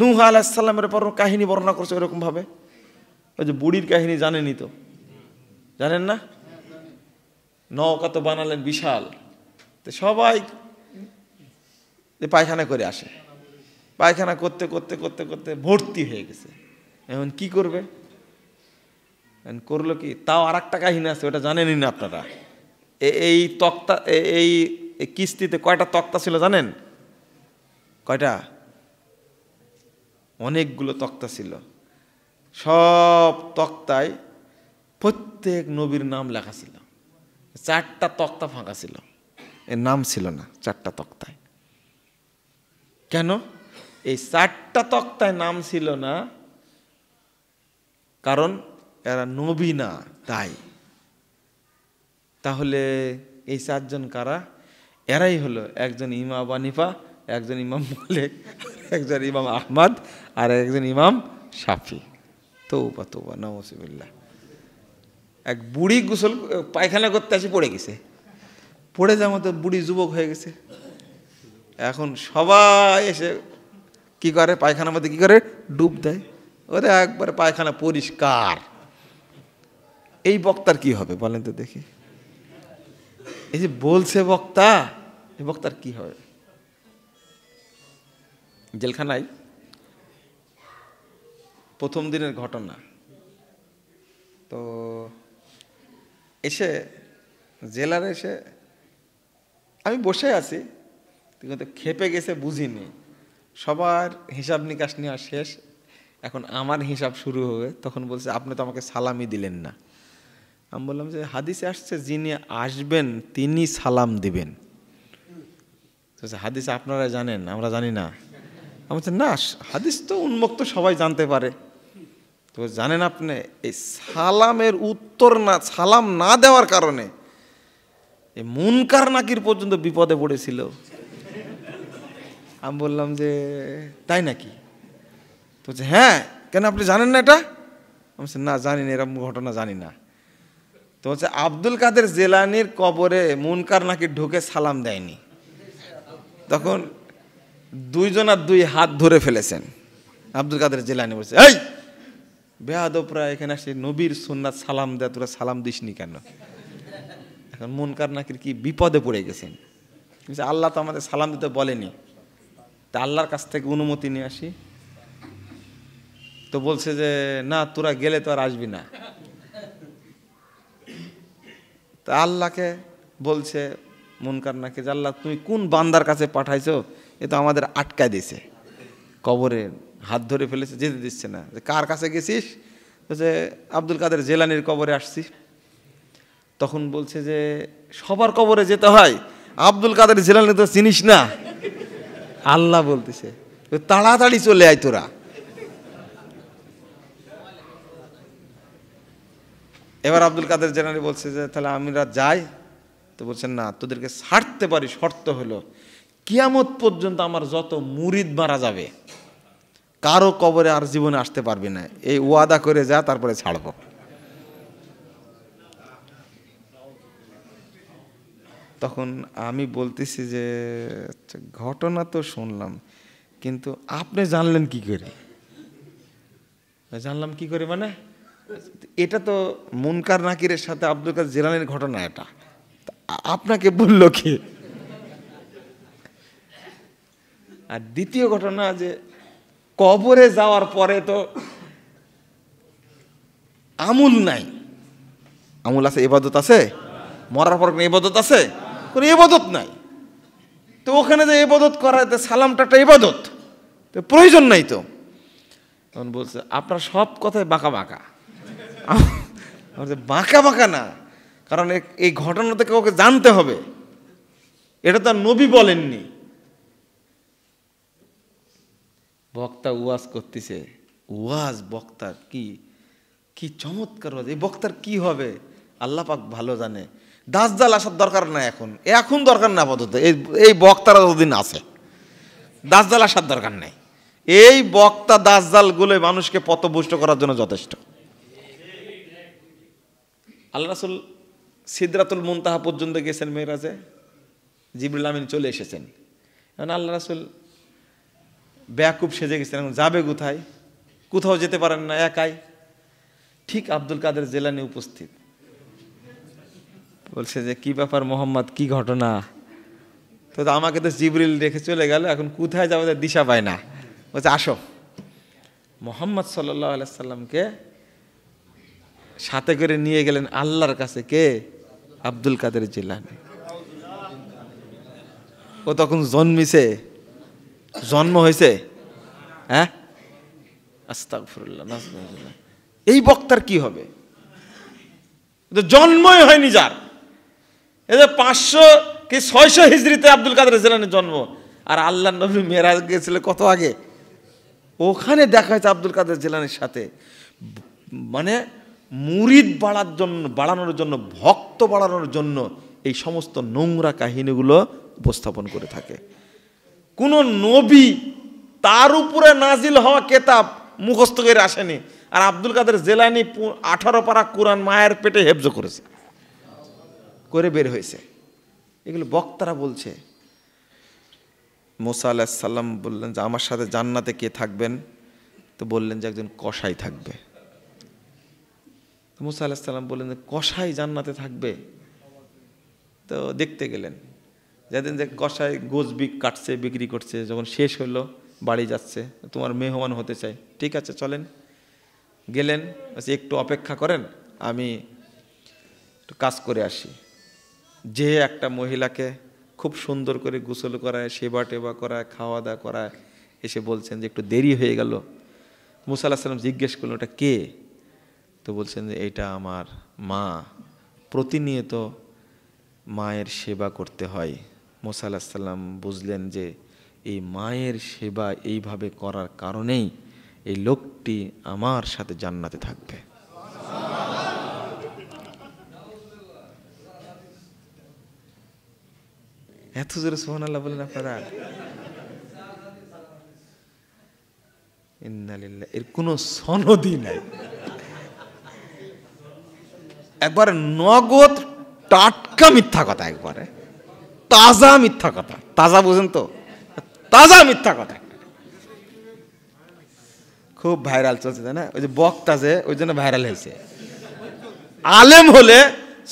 নূহ আলাহিসাল্লামের পর কাহিনী বর্ণনা করছে ওইরকমভাবে ওই যে বুড়ির কাহিনী জানেনি তো জানেন না নৌকা তো বানালেন বিশাল তো সবাই যে পায়খানা করে আসে পায়খানা করতে করতে করতে করতে ভর্তি হয়ে গেছে এখন কি করবে করলো কি তাও আর একটা কাহিনী আছে ওটা জানেনই না আপনারা এই তক্তা এই কিস্তিতে কয়টা তক্তা ছিল জানেন কয়টা অনেকগুলো তক্তা ছিল সব তক্তায় প্রত্যেক নবীর নাম লেখা ছিল চারটা তক্তা ফাঁকা ছিল এর নাম ছিল না চারটা তক্তায় কেন এই চারটা তক্তায় নাম ছিল না কারণ এরা নবী না তাই তাহলে এই চারজন কারা এরাই হলো একজন ইমা বানিফা একজন ইমাম মালিক একজন ইমাম আহমদ আর একজন ইমাম সাফি তৌবা তৌবা নমসিবিল্লা এক বুড়ি গোসল পায়খানা করতে আসি পড়ে গেছে পড়ে যাওয়া মতো বুড়ি যুবক হয়ে গেছে এখন সবাই এসে কি করে পায়খানার মধ্যে কি করে ডুব দেয় ওরে একবারে পায়খানা পরিষ্কার এই বক্তার কি হবে বলেন তো দেখি এই যে বলছে বক্তা এই বক্তার কি হবে জেলখানায় প্রথম দিনের ঘটনা তো এসে জেলার এসে আমি বসে আছি কিন্তু খেপে গেছে বুঝিনি সবার হিসাব নিকাশ নেওয়া শেষ এখন আমার হিসাব শুরু হবে তখন বলছে আপনি তো আমাকে সালামি দিলেন না আমি বললাম যে হাদিসে আসছে যিনি আসবেন তিনি সালাম দিবেন হাদিসে আপনারা জানেন আমরা জানি না আমি বলছি না হাদিস তো উন্মুক্ত সবাই জানতে পারে তো জানেন আপনি এই সালামের উত্তর না সালাম না দেওয়ার কারণে এই মুনকার নাকির পর্যন্ত বিপদে পড়েছিল আমি বললাম যে তাই নাকি তো বলছে হ্যাঁ কেন আপনি জানেন না এটা আমি বলছি না জানি না এরকম ঘটনা জানি না তো হচ্ছে আব্দুল কাদের জেলানির কবরে মুনকার নাকি ঢুকে সালাম দেয়নি তখন দুইজনার দুই হাত ধরে ফেলেছেন আব্দুল কাদের জেলানি বলছে এই বেহাদপরা এখানে আসি নবীর সুন্নাত সালাম দেয় তোরা সালাম দিসনি কেন এখন কার নাকি কি বিপদে পড়ে গেছেন আল্লাহ তো আমাদের সালাম দিতে বলেনি তা আল্লাহর কাছ থেকে অনুমতি নিয়ে আসি তো বলছে যে না তোরা গেলে তো আর আসবি না তা আল্লাহকে বলছে মনকার নাকি যে আল্লাহ তুমি কোন বান্দার কাছে পাঠাইছো এ তো আমাদের আটকায় দিছে কবরে হাত ধরে ফেলেছে যেতে দিচ্ছে না যে কার কাছে গেছিস যে আব্দুল কাদের জেলানির কবরে আসছি তখন বলছে যে সবার কবরে যেতে হয় আব্দুল কাদের জেলানি তো চিনিস না আল্লাহ বলতেছে তাড়াতাড়ি চলে আয় তোরা এবার আব্দুল কাদের জেনারি বলছে যে তাহলে আমরা যাই তো বলছেন না তোদেরকে ছাড়তে পারি শর্ত হলো কিয়ামত পর্যন্ত আমার যত মুরিদ মারা যাবে কারো কবরে আর জীবনে আসতে পারবি না এই ওয়াদা করে যা তারপরে ছাড়ব তখন আমি বলতেছি যে আচ্ছা, ঘটনা তো শুনলাম কিন্তু আপনি জানলেন কি করে জানলাম কি করে মানে এটা তো মুনকার নাকিরের সাথে আব্দুল কাদের জেলানের ঘটনা এটা আপনাকে বলল কি আর দ্বিতীয় ঘটনা যে কবরে যাওয়ার পরে তো আমুল নাই আমুল আছে এবাদত আছে মরার পর কোনো এবাদত আছে কোনো এবাদত নাই তো ওখানে যে এবাদত করা সালামটা একটা এবাদত তো প্রয়োজন নাই তো তখন বলছে আপনার সব কথাই বাঁকা বাঁকা বাঁকা বাঁকা না কারণ এই ঘটনা থেকে ওকে জানতে হবে এটা তো নবী বলেননি বক্তা উয়াজ করতেছে উয়াজ বক্তার কি কি চমৎকার এই বক্তার কি হবে আল্লাহ পাক ভালো জানে জাল আসার দরকার না এখন এখন দরকার না আপাতত এই এই বক্তারা যতদিন আছে দাসজাল আসার দরকার নাই এই বক্তা দাসজালগুলো মানুষকে পথভুষ্ট করার জন্য যথেষ্ট আল্লাহ রাসুল সিদ্রাতুল মুনতাহা পর্যন্ত গেছেন মেয়েরাজে জিবরুল আমিন চলে এসেছেন এখন আল্লাহ রাসুল ব্যাকুব সেজে গেছেন এখন যাবে কোথায় কোথাও যেতে পারেন না একাই ঠিক আব্দুল কাদের জেলানি উপস্থিত বলছে যে কি ব্যাপার মোহাম্মদ কি ঘটনা তো আমাকে তো জিবরিল রেখে চলে গেল এখন কোথায় যাবো দিশা পায় না বলছে আসো মোহাম্মদ সাল্লাহ সাল্লামকে সাথে করে নিয়ে গেলেন আল্লাহর কাছে কে আব্দুল কাদের জেলানি ও তখন জন্মিছে জন্ম হয়েছে হ্যাঁ এই বক্তার কি হবে জন্মই হয়নি যার এ যে পাঁচশো কি ছয়শো হিজড়িতে আব্দুল কাদের জেলানের জন্ম আর আল্লাহ নবী মেয়েরা গিয়েছিল কত আগে ওখানে দেখা হয়েছে আব্দুল কাদের জেলানের সাথে মানে মুরিদ বাড়ার জন্য বাড়ানোর জন্য ভক্ত বাড়ানোর জন্য এই সমস্ত নোংরা কাহিনীগুলো উপস্থাপন করে থাকে কোনো নবী তার উপরে নাজিল হওয়া কেতাব মুখস্থ করে আসেনি আর আব্দুল কাদের জেলানি আঠারো পারা কোরআন মায়ের পেটে হেফজ করেছে করে বের হয়েছে এগুলো বক্তারা বলছে মোসা আল্লাহ সাল্লাম বললেন যে আমার সাথে জান্নাতে কে থাকবেন তো বললেন যে একজন কষাই থাকবে মোসা আল্লাহ সাল্লাম বললেন যে কষাই জান্নাতে থাকবে তো দেখতে গেলেন যেদিন যে কষায় গোজ বিক কাটছে বিক্রি করছে যখন শেষ হলো বাড়ি যাচ্ছে তোমার মেহমান হতে চাই ঠিক আছে চলেন গেলেন একটু অপেক্ষা করেন আমি একটু কাজ করে আসি যে একটা মহিলাকে খুব সুন্দর করে গোসল করায় সেবা টেবা করায় খাওয়া দাওয়া করায় এসে বলছেন যে একটু দেরি হয়ে গেল মুসা সাল্লাম জিজ্ঞেস করলেন ওটা কে তো বলছেন যে এটা আমার মা প্রতিনিয়ত মায়ের সেবা করতে হয় মোসা আলাহিসাল্লাম বুঝলেন যে এই মায়ের সেবা এইভাবে করার কারণেই এই লোকটি আমার সাথে জান্নাতে থাকবে এত জোরে সোহান আল্লাহ বলেন আপনারা ইন্নালিল্লাহ এর কোনো সনদই নাই একবার নগদ টাটকা মিথ্যা কথা একবারে তাজা মিথ্যা কথা তাজা বুঝেন তো তাজা মিথ্যা কথা খুব ভাইরাল চলছে তাই না ওই যে বক্তা যে ওই জন্য ভাইরাল হয়েছে আলেম হলে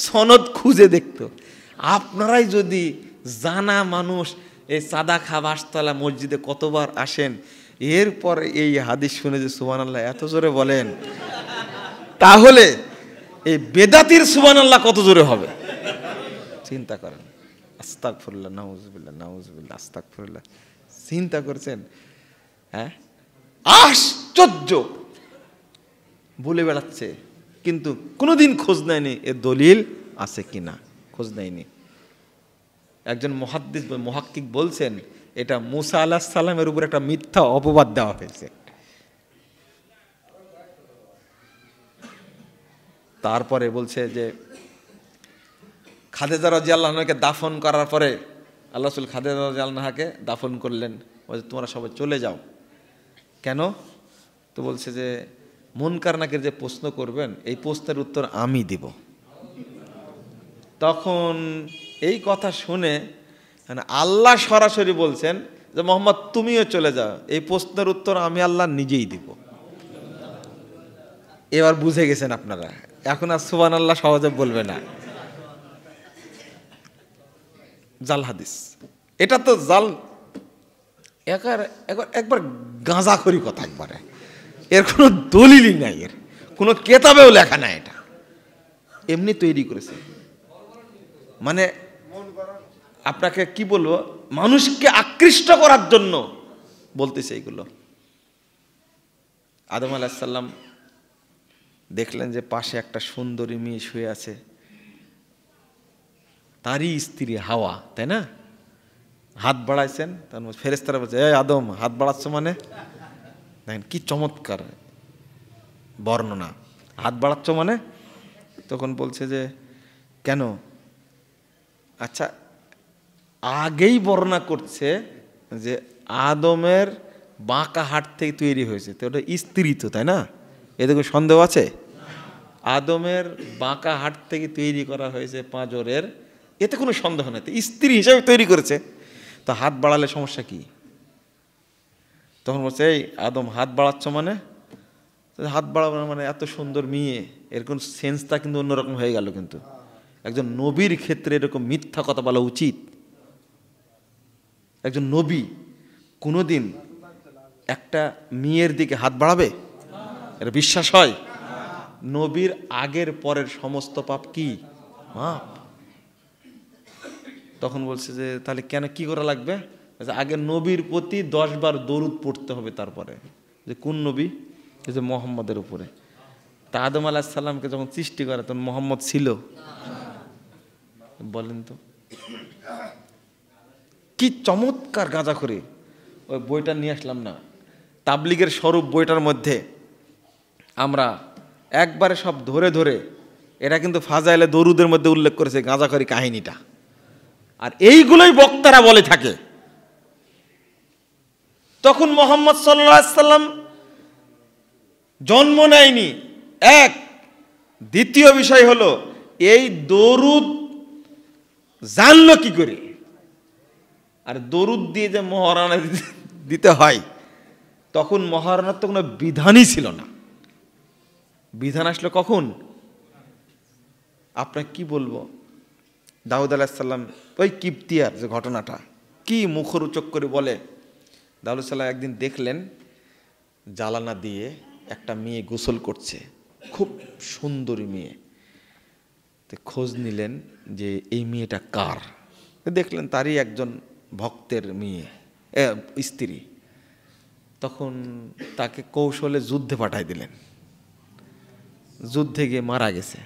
সনদ খুঁজে দেখত আপনারাই যদি জানা মানুষ এই সাদা খাবাসতলা মসজিদে কতবার আসেন এরপর এই হাদিস শুনে যে সুবান আল্লাহ এত জোরে বলেন তাহলে এই বেদাতির সুবান আল্লাহ কত জোরে হবে চিন্তা করেন আস্তাক ফুল্লা নাউজবিল্লা নাউজবিল্লা আস্তাক ফুল্লা চিন্তা করছেন হ্যাঁ আশ্চর্য বলে বেড়াচ্ছে কিন্তু কোনোদিন খোঁজ নেয়নি এ দলিল আছে কি না খোঁজ নেয়নি একজন মহাদ্দিস মহাক্কিক বলছেন এটা মুসা আল্লাহ সালামের উপর একটা মিথ্যা অপবাদ দেওয়া হয়েছে তারপরে বলছে যে খাদেজা রাজি আল্লাহকে দাফন করার পরে আল্লাহ রসুল খাদেজা রাজি দাফন করলেন বলছে তোমরা সবাই চলে যাও কেন তো বলছে যে মন কারনাকের যে প্রশ্ন করবেন এই প্রশ্নের উত্তর আমি দিব তখন এই কথা শুনে মানে আল্লাহ সরাসরি বলছেন যে মোহাম্মদ তুমিও চলে যাও এই প্রশ্নের উত্তর আমি আল্লাহ নিজেই দিব এবার বুঝে গেছেন আপনারা এখন আর সুবান আল্লাহ সহজে বলবে না জাল হাদিস এটা তো জাল একার একবার একবার গাঁজা করি কথা একবারে এর কোনো দলিলই নাই এর কোনো কেতাবেও লেখা নাই এটা এমনি তৈরি করেছে মানে আপনাকে কি বলবো মানুষকে আকৃষ্ট করার জন্য বলতেছে এইগুলো আদম আলাহিসাল্লাম দেখলেন যে পাশে একটা সুন্দরী মেয়ে শুয়ে আছে তারই স্ত্রী হাওয়া তাই না হাত বাড়াইছেন তার মানে ফেরেস্তারা বলছে এ আদম হাত বাড়াচ্ছ মানে দেখেন কি চমৎকার বর্ণনা হাত বাড়াচ্ছ মানে তখন বলছে যে কেন আচ্ছা আগেই বর্ণনা করছে যে আদমের বাঁকা হাট থেকে তৈরি হয়েছে তো ওটা স্ত্রী তো তাই না এতে কোনো সন্দেহ আছে আদমের বাঁকা হাট থেকে তৈরি করা হয়েছে পাঁজরের এতে কোনো সন্দেহ নেই স্ত্রী হিসাবে তৈরি করেছে তো হাত বাড়ালে সমস্যা কি তখন বলছে এই আদম হাত বাড়াচ্ছ মানে হাত বাড়াবো মানে এত সুন্দর মেয়ে এরকম সেন্সটা কিন্তু অন্যরকম হয়ে গেল কিন্তু একজন নবীর ক্ষেত্রে এরকম মিথ্যা কথা বলা উচিত একজন নবী কোনোদিন একটা মেয়ের দিকে হাত বাড়াবে এটা বিশ্বাস হয় নবীর আগের পরের সমস্ত পাপ কি মা তখন বলছে যে তাহলে কেন কি করা লাগবে আগে নবীর প্রতি দশবার দরুদ পড়তে হবে তারপরে যে কোন নবী যে মোহাম্মদের উপরে তা আদম আলাহ সাল্লামকে যখন সৃষ্টি করে তখন মোহাম্মদ ছিল বলেন তো কি চমৎকার গাঁজা করে ওই বইটা নিয়ে আসলাম না তাবলিগের স্বরূপ বইটার মধ্যে আমরা একবারে সব ধরে ধরে এটা কিন্তু ফাজাইলে দরুদের মধ্যে উল্লেখ করেছে গাঁজাখড়ি কাহিনীটা আর এইগুলোই বক্তারা বলে থাকে তখন মোহাম্মদ সাল্লাম জন্ম নেয়নি এক দ্বিতীয় বিষয় হলো এই দরুদ জানল কি করে আর দরুদ দিয়ে যে মহারানা দিতে হয় তখন মহারানার তো কোনো বিধানই ছিল না বিধান আসলো কখন আপনার কি বলবো দাউদ আলাহিসাল্লাম ওই কিপ্তিয়ার যে ঘটনাটা কি মুখরোচক করে বলে দাউদ সাল্লাম একদিন দেখলেন জ্বালানা দিয়ে একটা মেয়ে গোসল করছে খুব সুন্দরী মেয়ে তো খোঁজ নিলেন যে এই মেয়েটা কার দেখলেন তারই একজন ভক্তের মেয়ে স্ত্রী তখন তাকে কৌশলে যুদ্ধে পাঠাই দিলেন যুদ্ধে গিয়ে মারা গেছে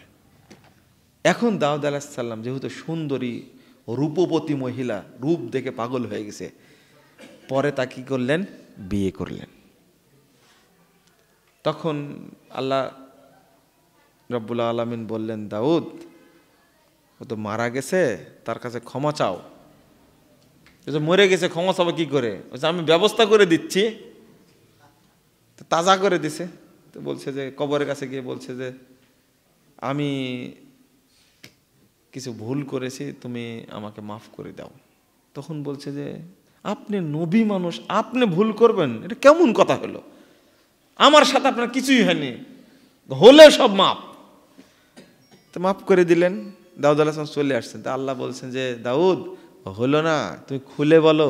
এখন দাউদ আলাহিসাল্লাম যেহেতু সুন্দরী রূপবতী মহিলা রূপ দেখে পাগল হয়ে গেছে পরে তা কী করলেন বিয়ে করলেন তখন আল্লাহ রব্বুল আলমিন বললেন দাউদ ও তো মারা গেছে তার কাছে ক্ষমা চাও মরে গেছে ক্ষমা চাবো কী করে আমি ব্যবস্থা করে দিচ্ছি তাজা করে দিছে তো বলছে যে কবরের কাছে গিয়ে বলছে যে আমি কিছু ভুল করেছি তুমি আমাকে মাফ করে দাও তখন বলছে যে আপনি নবী মানুষ আপনি ভুল করবেন এটা কেমন কথা হলো আমার সাথে আপনার কিছুই হয়নি হলে সব মাপ তো মাফ করে দিলেন দাউদ আলাহাম চলে আসছেন তা আল্লাহ বলছেন যে দাউদ হলো না তুমি খুলে বলো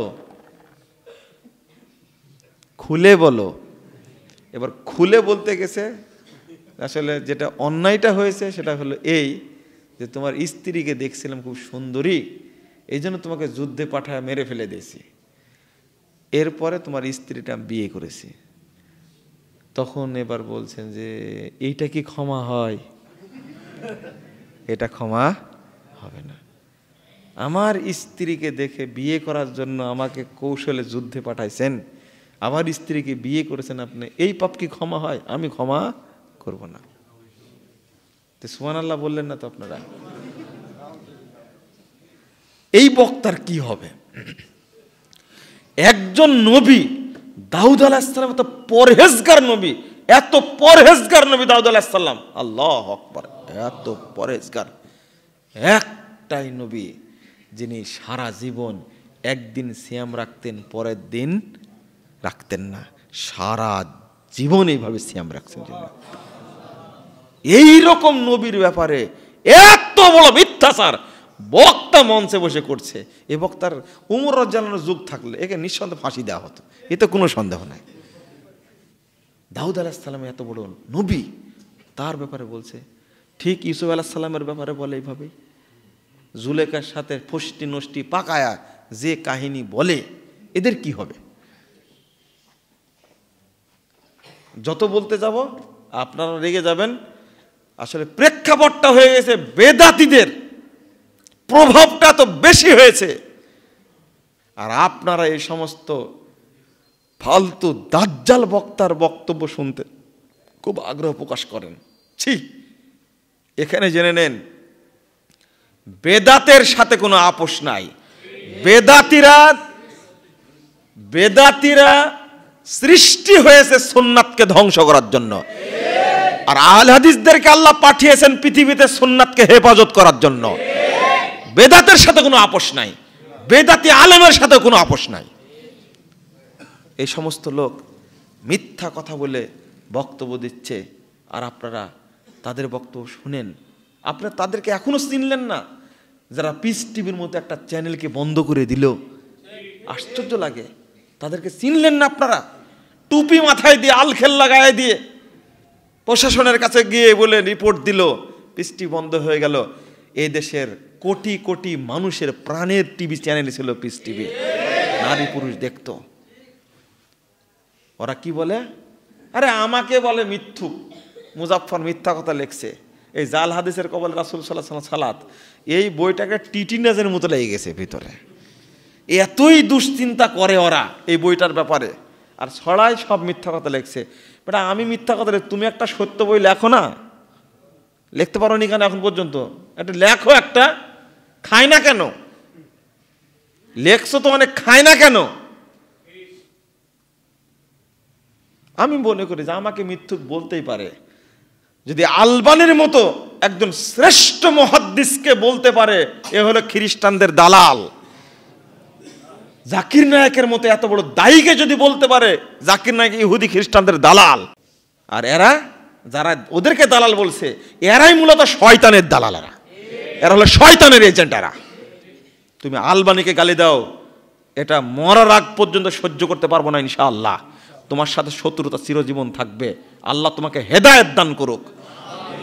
খুলে বলো এবার খুলে বলতে গেছে আসলে যেটা অন্যায়টা হয়েছে সেটা হলো এই যে তোমার স্ত্রীকে দেখছিলাম খুব সুন্দরী এই জন্য তোমাকে যুদ্ধে পাঠায় মেরে ফেলে দিয়েছি এরপরে তোমার স্ত্রীটা বিয়ে করেছি তখন এবার বলছেন যে এইটা কি ক্ষমা হয় এটা ক্ষমা হবে না আমার স্ত্রীকে দেখে বিয়ে করার জন্য আমাকে কৌশলে যুদ্ধে পাঠাইছেন আমার স্ত্রীকে বিয়ে করেছেন আপনি এই পাপ কি ক্ষমা হয় আমি ক্ষমা করব না তো আল্লাহ বললেন না তো আপনারা এই বক্তার কি হবে একজন নবী দাউদ আলাহিসাল্লাম এত পরহেজগার নবী এত পরহেজগার নবী দাউদ আলাহিসাল্লাম আল্লাহ আকবর এত পরহেজগার একটাই নবী যিনি সারা জীবন একদিন শ্যাম রাখতেন পরের দিন রাখতেন না সারা জীবন এইভাবে শ্যাম রাখছেন এই রকম নবীর ব্যাপারে এত বড় মিথ্যাচার বক্তা মঞ্চে বসে করছে এ বক্তার উমর রজ্জালানোর যুগ থাকলে একে নিঃসন্দেহে ফাঁসি দেওয়া হতো এতে কোনো সন্দেহ নাই দাউদ আলাহিসাল্লাম এত বড় নবী তার ব্যাপারে বলছে ঠিক ইউসুফ আলাহিসাল্লামের ব্যাপারে বলে এইভাবেই জুলেকার সাথে ফষ্টি নষ্টি পাকায়া যে কাহিনী বলে এদের কি হবে যত বলতে যাব আপনারা রেগে যাবেন আসলে প্রেক্ষাপটটা হয়ে গেছে বেদাতিদের প্রভাবটা তো বেশি হয়েছে আর আপনারা এই সমস্ত ফালতু দাজ্জাল বক্তার বক্তব্য শুনতে খুব আগ্রহ প্রকাশ করেন ছি এখানে জেনে নেন বেদাতের সাথে কোনো আপোষ নাই বেদাতিরা বেদাতিরা সৃষ্টি হয়েছে সোননাথকে ধ্বংস করার জন্য আর আহল হাদিসদেরকে আল্লাহ পাঠিয়েছেন পৃথিবীতে সুন্নাতকে হেফাজত করার জন্য বেদাতের সাথে কোনো আপোষ নাই বেদাতি আলেমের সাথে কোনো আপোষ নাই এই সমস্ত লোক মিথ্যা কথা বলে বক্তব্য দিচ্ছে আর আপনারা তাদের বক্তব্য শুনেন আপনারা তাদেরকে এখনও চিনলেন না যারা পিস টিভির মতো একটা চ্যানেলকে বন্ধ করে দিল আশ্চর্য লাগে তাদেরকে চিনলেন না আপনারা টুপি মাথায় দিয়ে আলখেল লাগায় দিয়ে প্রশাসনের কাছে গিয়ে বলে রিপোর্ট দিল পিসটি বন্ধ হয়ে গেল এই দেশের কোটি কোটি মানুষের প্রাণের টিভি চ্যানেল ছিল পিস টিভি নারী পুরুষ দেখত ওরা কি বলে আরে আমাকে বলে মিথ্যু মুজাফর মিথ্যা কথা লেখছে এই জাল হাদিসের কবল রাসুল সাল্লাহ সালাত এই বইটাকে টিটিনাজের মতো লেগে গেছে ভিতরে এতই দুশ্চিন্তা করে ওরা এই বইটার ব্যাপারে আর ছড়াই সব মিথ্যা কথা লেখছে বেটা আমি মিথ্যা কথা তুমি একটা সত্য বই লেখো না লিখতে পারো নি কেন এখন পর্যন্ত একটা লেখো একটা খায় না কেন লেখছো তো অনেক খায় না কেন আমি মনে করি যে আমাকে মিথ্যুক বলতেই পারে যদি আলবানের মতো একজন শ্রেষ্ঠ মহাদ্দিসকে বলতে পারে এ হলো খ্রিস্টানদের দালাল জাকির নায়কের মতো এত বড় দায়ীকে যদি বলতে পারে জাকির নায়ক ইহুদি খ্রিস্টানদের দালাল আর এরা যারা ওদেরকে দালাল বলছে এরাই মূলত শয়তানের দালাল এরা এরা হলো শয়তানের এজেন্ট এরা তুমি আলবানিকে গালি দাও এটা মরার আগ পর্যন্ত সহ্য করতে পারবো না ইনশাআল্লাহ তোমার সাথে শত্রুতা চিরজীবন থাকবে আল্লাহ তোমাকে হেদায়ত দান করুক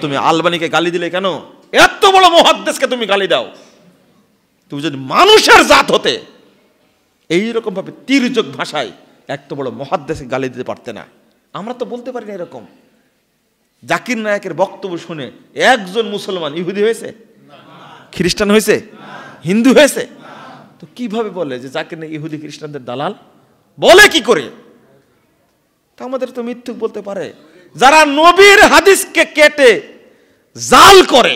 তুমি আলবানিকে গালি দিলে কেন এত বড় মহাদ্দেশকে তুমি গালি দাও তুমি যদি মানুষের জাত হতে এইরকমভাবে তীরযোগ ভাষায় তো বড় মহাদ্দেশে গালি দিতে পারতে না আমরা তো বলতে পারি না এরকম জাকির নায়কের বক্তব্য শুনে একজন মুসলমান ইহুদি হয়েছে খ্রিস্টান হয়েছে হিন্দু হয়েছে তো কিভাবে বলে যে জাকির নায়ক ইহুদি খ্রিস্টানদের দালাল বলে কি করে তা আমাদের তো মৃত্যু বলতে পারে যারা নবীর হাদিসকে কেটে জাল করে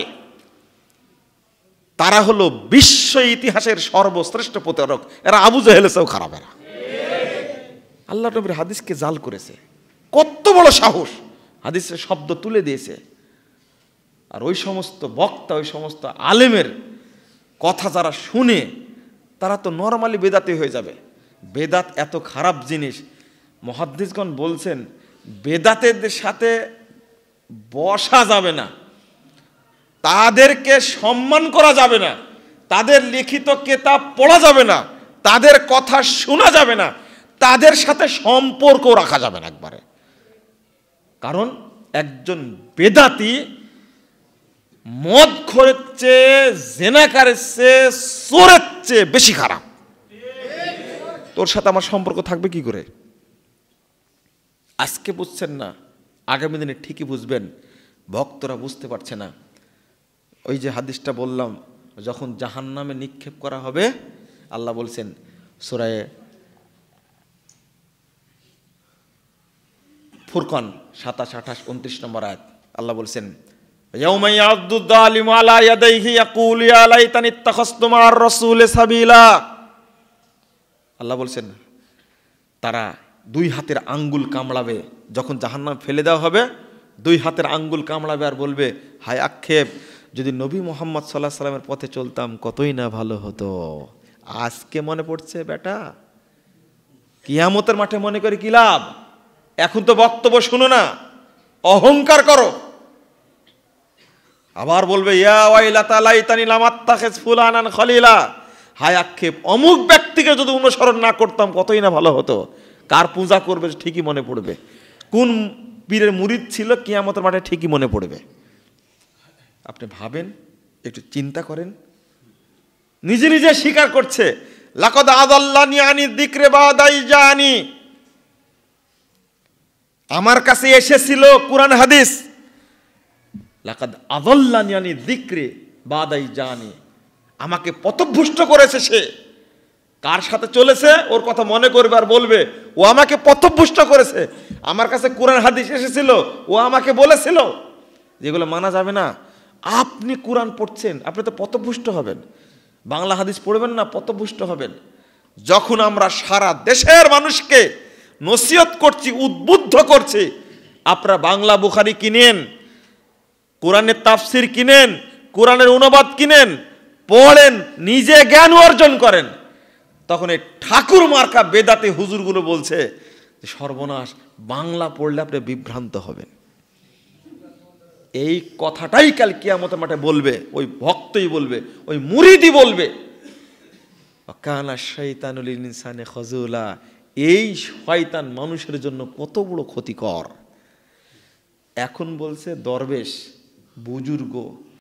তারা হলো বিশ্ব ইতিহাসের সর্বশ্রেষ্ঠ প্রতারক এরা আবু জাহেলেসেও খারাপ এরা আল্লাহ নবীর হাদিসকে জাল করেছে কত বড় সাহস হাদিসের শব্দ তুলে দিয়েছে আর ওই সমস্ত বক্তা ওই সমস্ত আলেমের কথা যারা শুনে তারা তো নর্মালি বেদাতে হয়ে যাবে বেদাত এত খারাপ জিনিস মহাদ্দিসগণ বলছেন বেদাতের সাথে বসা যাবে না তাদেরকে সম্মান করা যাবে না তাদের লিখিত কেতাব পড়া যাবে না তাদের কথা শোনা যাবে না তাদের সাথে সম্পর্ক রাখা যাবে না একবারে কারণ একজন বেদাতি মদ খোরের চেয়ে জেনাকারের চেয়ে সোরের চেয়ে বেশি খারাপ তোর সাথে আমার সম্পর্ক থাকবে কি করে আজকে বুঝছেন না আগামী দিনে ঠিকই বুঝবেন ভক্তরা বুঝতে পারছে না ওই যে হাদিসটা বললাম যখন জাহান নামে নিক্ষেপ করা হবে আল্লাহ বলছেন সুরায় ফুরকন সাতাশ আঠাশ উনত্রিশ নম্বর আয়াত আল্লাহ বলছেন আল্লাহ বলছেন তারা দুই হাতের আঙ্গুল কামড়াবে যখন জাহান্ন ফেলে দেওয়া হবে দুই হাতের আঙ্গুল কামড়াবে আর বলবে হায় আক্ষেপ যদি নবী মোহাম্মদ সাল্লাহ সাল্লামের পথে চলতাম কতই না ভালো হতো আজকে মনে পড়ছে বেটা কিয়ামতের মাঠে মনে করে কি লাভ এখন তো বক্তব্য শুনো না অহংকার করো আবার বলবে ইয়া হায় আক্ষেপ অমুক ব্যক্তিকে যদি অনুসরণ না করতাম কতই না ভালো হতো কার পূজা করবে ঠিকই মনে পড়বে কোন পীরের মুরিদ ছিল কিয়ামতের মাঠে ঠিকই মনে পড়বে আপনি ভাবেন একটু চিন্তা করেন নিজে নিজে স্বীকার করছে লাকদ আদাল্লানি আনি দিকরে বাদাই জানি আমার কাছে এসেছিল কোরআন হাদিস লাকাদ আদাল্লানি আনি দিকরে বাদাই জানি আমাকে পথভ্রষ্ট করেছে সে কার সাথে চলেছে ওর কথা মনে করবে আর বলবে ও আমাকে পথভ্রষ্ট করেছে আমার কাছে কোরআন হাদিস এসেছিল ও আমাকে বলেছিল যেগুলো মানা যাবে না আপনি কোরআন পড়ছেন আপনি তো পথভুষ্ট হবেন বাংলা হাদিস পড়বেন না পথভুষ্ট হবেন যখন আমরা সারা দেশের মানুষকে নসিহত করছি উদ্বুদ্ধ করছি আপনারা বাংলা বুখারি কিনেন কোরআনের তাফসির কিনেন কোরআনের অনুবাদ কিনেন পড়েন নিজে জ্ঞান অর্জন করেন তখন এই ঠাকুর মার্কা বেদাতে হুজুরগুলো বলছে সর্বনাশ বাংলা পড়লে আপনি বিভ্রান্ত হবেন এই কথাটাই কাল কিয়ামতের মাঠে বলবে ওই ভক্তই বলবে ওই মুরিদি বলবে কানা শৈতানুল ইনসানে খজুলা এই শয়তান মানুষের জন্য কত বড় ক্ষতিকর এখন বলছে দরবেশ বুজুর্গ